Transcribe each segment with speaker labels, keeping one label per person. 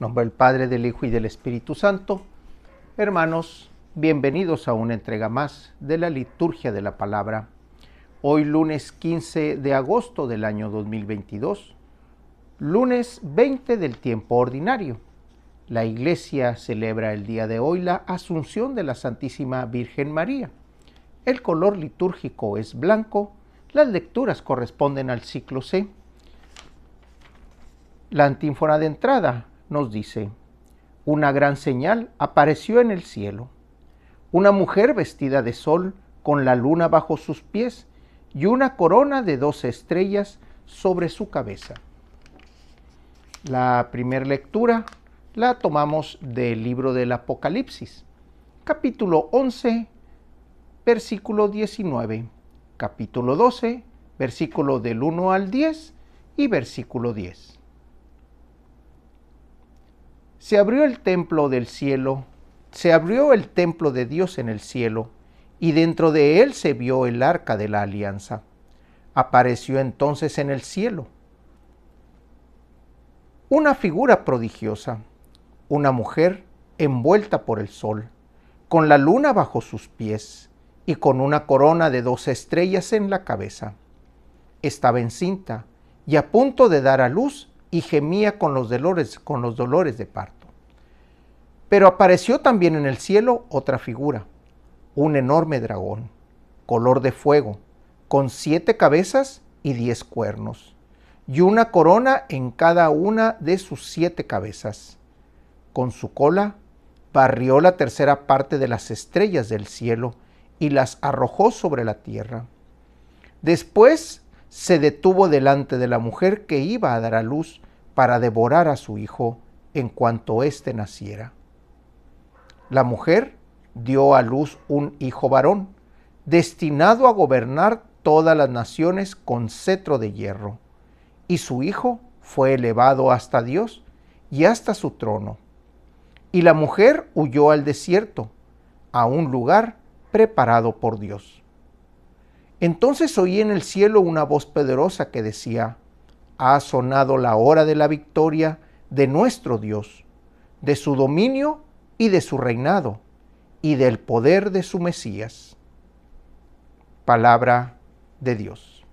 Speaker 1: nombre del Padre, del Hijo y del Espíritu Santo. Hermanos, bienvenidos a una entrega más de la liturgia de la palabra. Hoy lunes 15 de agosto del año 2022, lunes 20 del tiempo ordinario. La Iglesia celebra el día de hoy la Asunción de la Santísima Virgen María. El color litúrgico es blanco, las lecturas corresponden al ciclo C. La antífona de entrada nos dice, una gran señal apareció en el cielo, una mujer vestida de sol con la luna bajo sus pies y una corona de doce estrellas sobre su cabeza. La primera lectura la tomamos del libro del Apocalipsis, capítulo 11, versículo 19, capítulo 12, versículo del 1 al 10 y versículo 10 se abrió el templo del cielo, se abrió el templo de Dios en el cielo, y dentro de él se vio el arca de la alianza. Apareció entonces en el cielo una figura prodigiosa, una mujer envuelta por el sol, con la luna bajo sus pies y con una corona de dos estrellas en la cabeza. Estaba encinta y a punto de dar a luz y gemía con los dolores, con los dolores de parto. Pero apareció también en el cielo otra figura, un enorme dragón, color de fuego, con siete cabezas y diez cuernos, y una corona en cada una de sus siete cabezas. Con su cola barrió la tercera parte de las estrellas del cielo y las arrojó sobre la tierra. Después se detuvo delante de la mujer que iba a dar a luz para devorar a su hijo en cuanto éste naciera. La mujer dio a luz un hijo varón, destinado a gobernar todas las naciones con cetro de hierro. Y su hijo fue elevado hasta Dios y hasta su trono. Y la mujer huyó al desierto, a un lugar preparado por Dios. Entonces oí en el cielo una voz poderosa que decía, ha sonado la hora de la victoria de nuestro Dios. De su dominio y de su reinado y del poder de su Mesías. Palabra de Dios.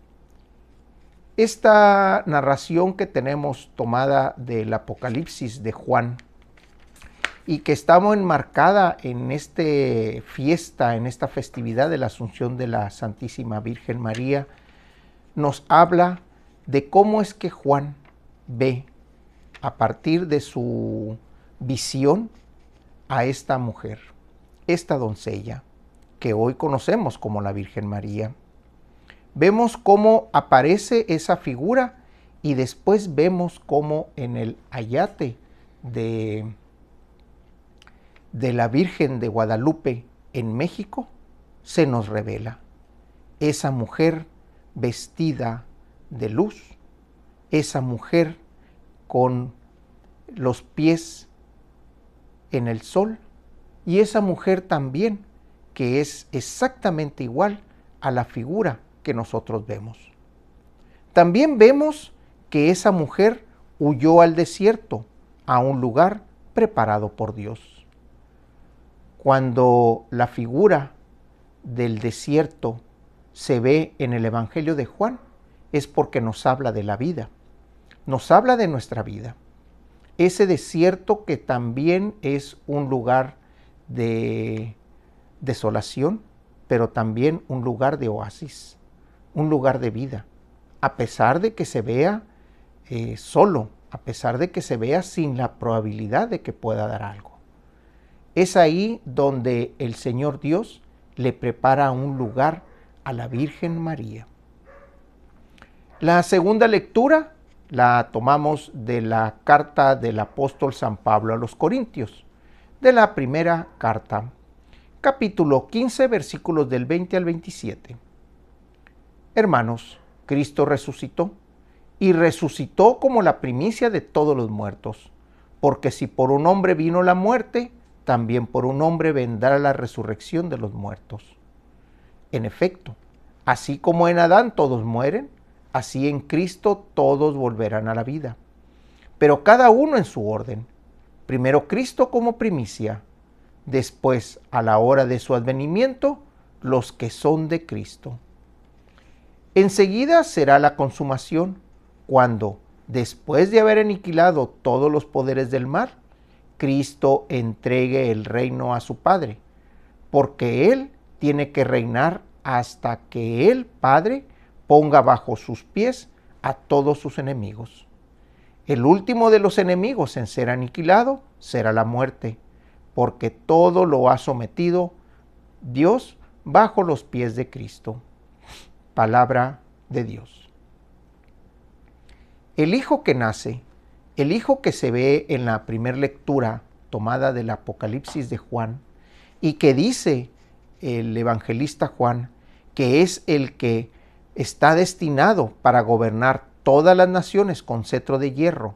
Speaker 1: Esta narración que tenemos tomada del Apocalipsis de Juan y que estamos enmarcada en esta fiesta, en esta festividad de la Asunción de la Santísima Virgen María, nos habla de cómo es que Juan ve a partir de su visión a esta mujer, esta doncella, que hoy conocemos como la Virgen María. Vemos cómo aparece esa figura y después vemos cómo en el ayate de, de la Virgen de Guadalupe en México se nos revela esa mujer vestida de luz, esa mujer con los pies en el sol, y esa mujer también, que es exactamente igual a la figura que nosotros vemos. También vemos que esa mujer huyó al desierto, a un lugar preparado por Dios. Cuando la figura del desierto se ve en el Evangelio de Juan, es porque nos habla de la vida, nos habla de nuestra vida ese desierto que también es un lugar de desolación, pero también un lugar de oasis, un lugar de vida, a pesar de que se vea eh, solo, a pesar de que se vea sin la probabilidad de que pueda dar algo. Es ahí donde el Señor Dios le prepara un lugar a la Virgen María. La segunda lectura la tomamos de la carta del apóstol San Pablo a los Corintios, de la primera carta, capítulo 15, versículos del 20 al 27. Hermanos, Cristo resucitó y resucitó como la primicia de todos los muertos, porque si por un hombre vino la muerte, también por un hombre vendrá la resurrección de los muertos. En efecto, así como en Adán todos mueren, Así en Cristo todos volverán a la vida, pero cada uno en su orden. Primero Cristo como primicia, después a la hora de su advenimiento los que son de Cristo. Enseguida será la consumación, cuando, después de haber aniquilado todos los poderes del mar, Cristo entregue el reino a su Padre, porque Él tiene que reinar hasta que el Padre ponga bajo sus pies a todos sus enemigos. El último de los enemigos en ser aniquilado será la muerte, porque todo lo ha sometido Dios bajo los pies de Cristo. Palabra de Dios. El hijo que nace, el hijo que se ve en la primera lectura tomada del Apocalipsis de Juan y que dice el evangelista Juan que es el que está destinado para gobernar todas las naciones con cetro de hierro,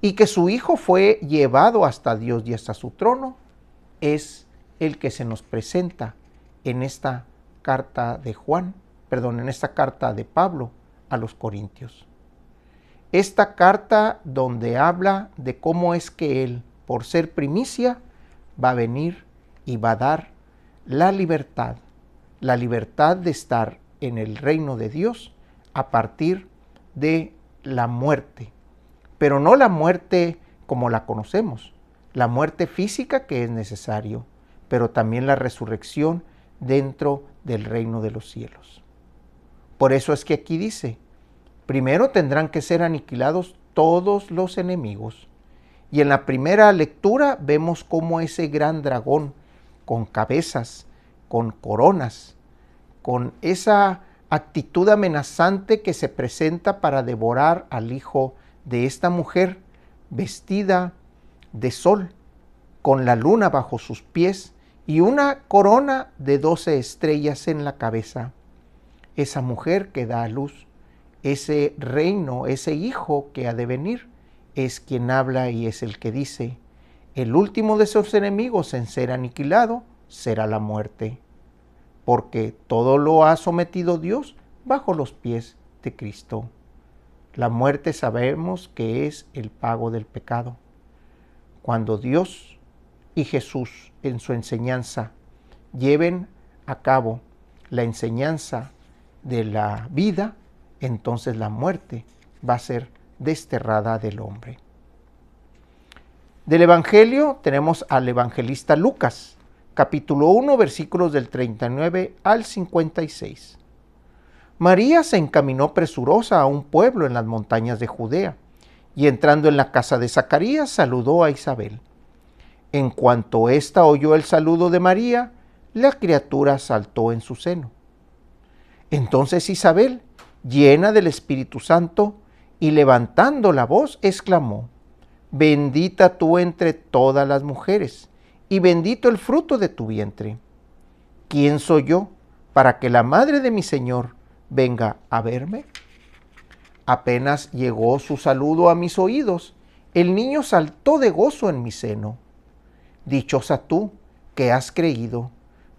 Speaker 1: y que su Hijo fue llevado hasta Dios y hasta su trono, es el que se nos presenta en esta carta de Juan, perdón, en esta carta de Pablo a los Corintios. Esta carta donde habla de cómo es que Él, por ser primicia, va a venir y va a dar la libertad, la libertad de estar en el reino de Dios a partir de la muerte. Pero no la muerte como la conocemos, la muerte física que es necesario, pero también la resurrección dentro del reino de los cielos. Por eso es que aquí dice, primero tendrán que ser aniquilados todos los enemigos. Y en la primera lectura vemos cómo ese gran dragón, con cabezas, con coronas, con esa actitud amenazante que se presenta para devorar al hijo de esta mujer vestida de sol, con la luna bajo sus pies y una corona de doce estrellas en la cabeza. Esa mujer que da a luz, ese reino, ese hijo que ha de venir, es quien habla y es el que dice, el último de sus enemigos en ser aniquilado será la muerte porque todo lo ha sometido Dios bajo los pies de Cristo. La muerte sabemos que es el pago del pecado. Cuando Dios y Jesús en su enseñanza lleven a cabo la enseñanza de la vida, entonces la muerte va a ser desterrada del hombre. Del Evangelio tenemos al evangelista Lucas, capítulo 1, versículos del 39 al 56. María se encaminó presurosa a un pueblo en las montañas de Judea, y entrando en la casa de Zacarías saludó a Isabel. En cuanto ésta oyó el saludo de María, la criatura saltó en su seno. Entonces Isabel, llena del Espíritu Santo, y levantando la voz, exclamó, Bendita tú entre todas las mujeres, y bendito el fruto de tu vientre. ¿Quién soy yo para que la madre de mi Señor venga a verme? Apenas llegó su saludo a mis oídos, el niño saltó de gozo en mi seno. Dichosa tú que has creído,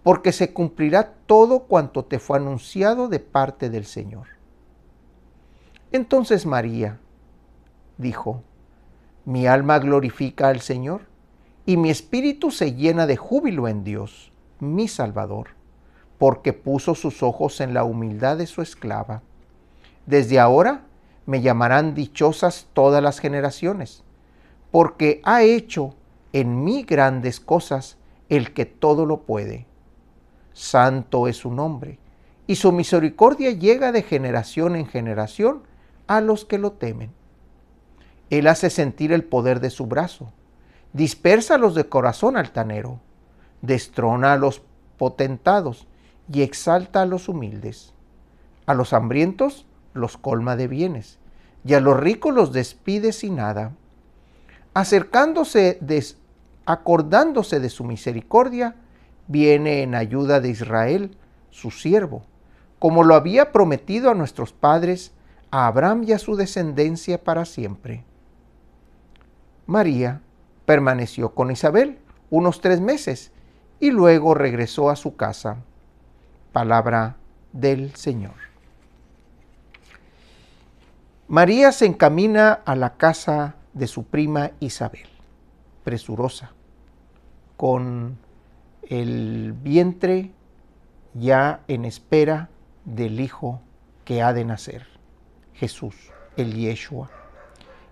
Speaker 1: porque se cumplirá todo cuanto te fue anunciado de parte del Señor. Entonces María dijo, mi alma glorifica al Señor y mi espíritu se llena de júbilo en Dios, mi Salvador, porque puso sus ojos en la humildad de su esclava. Desde ahora me llamarán dichosas todas las generaciones, porque ha hecho en mí grandes cosas el que todo lo puede. Santo es su nombre, y su misericordia llega de generación en generación a los que lo temen. Él hace sentir el poder de su brazo Dispersa los de corazón altanero, destrona a los potentados y exalta a los humildes. A los hambrientos los colma de bienes y a los ricos los despide sin nada. Acercándose, acordándose de su misericordia, viene en ayuda de Israel, su siervo, como lo había prometido a nuestros padres, a Abraham y a su descendencia para siempre. María, Permaneció con Isabel unos tres meses y luego regresó a su casa. Palabra del Señor. María se encamina a la casa de su prima Isabel, presurosa, con el vientre ya en espera del Hijo que ha de nacer, Jesús, el Yeshua.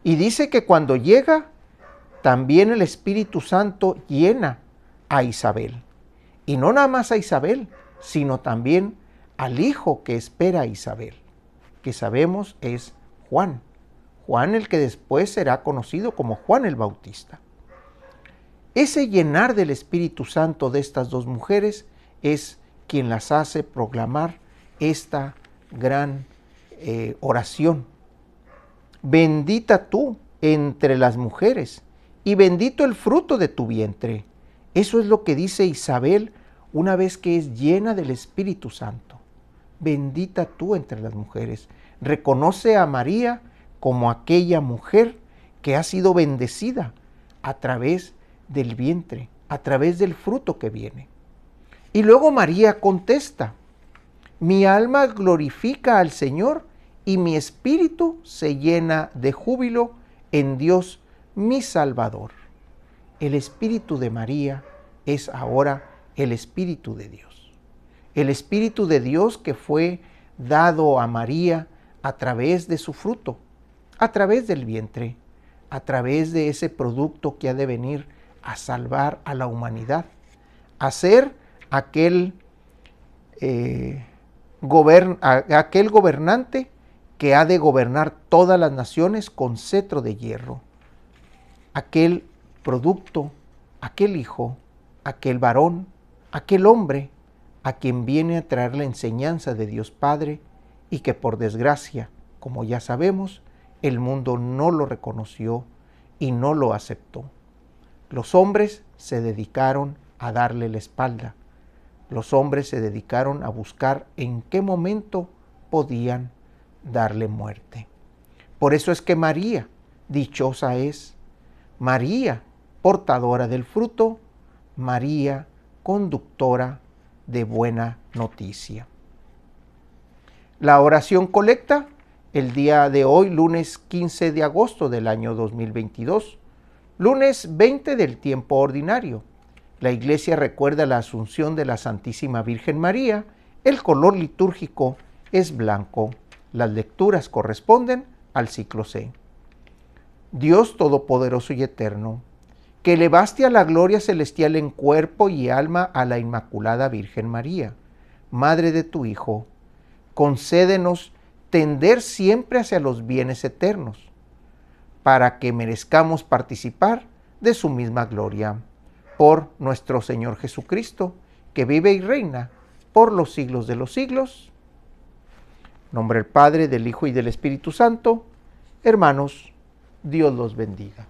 Speaker 1: Y dice que cuando llega también el Espíritu Santo llena a Isabel. Y no nada más a Isabel, sino también al hijo que espera a Isabel, que sabemos es Juan. Juan el que después será conocido como Juan el Bautista. Ese llenar del Espíritu Santo de estas dos mujeres es quien las hace proclamar esta gran eh, oración. Bendita tú entre las mujeres y bendito el fruto de tu vientre. Eso es lo que dice Isabel una vez que es llena del Espíritu Santo. Bendita tú entre las mujeres. Reconoce a María como aquella mujer que ha sido bendecida a través del vientre, a través del fruto que viene. Y luego María contesta, mi alma glorifica al Señor y mi espíritu se llena de júbilo en Dios mi Salvador. El Espíritu de María es ahora el Espíritu de Dios. El Espíritu de Dios que fue dado a María a través de su fruto, a través del vientre, a través de ese producto que ha de venir a salvar a la humanidad, a ser aquel, eh, gobernante que ha de gobernar todas las naciones con cetro de hierro aquel producto, aquel hijo, aquel varón, aquel hombre a quien viene a traer la enseñanza de Dios Padre y que por desgracia, como ya sabemos, el mundo no lo reconoció y no lo aceptó. Los hombres se dedicaron a darle la espalda. Los hombres se dedicaron a buscar en qué momento podían darle muerte. Por eso es que María, dichosa es, María, portadora del fruto, María, conductora de buena noticia. La oración colecta el día de hoy, lunes 15 de agosto del año 2022, lunes 20 del tiempo ordinario. La iglesia recuerda la asunción de la Santísima Virgen María. El color litúrgico es blanco. Las lecturas corresponden al ciclo C. Dios Todopoderoso y Eterno, que elevaste a la gloria celestial en cuerpo y alma a la Inmaculada Virgen María, Madre de tu Hijo, concédenos tender siempre hacia los bienes eternos, para que merezcamos participar de su misma gloria, por nuestro Señor Jesucristo, que vive y reina por los siglos de los siglos. nombre del Padre, del Hijo y del Espíritu Santo. Hermanos, Dios los bendiga.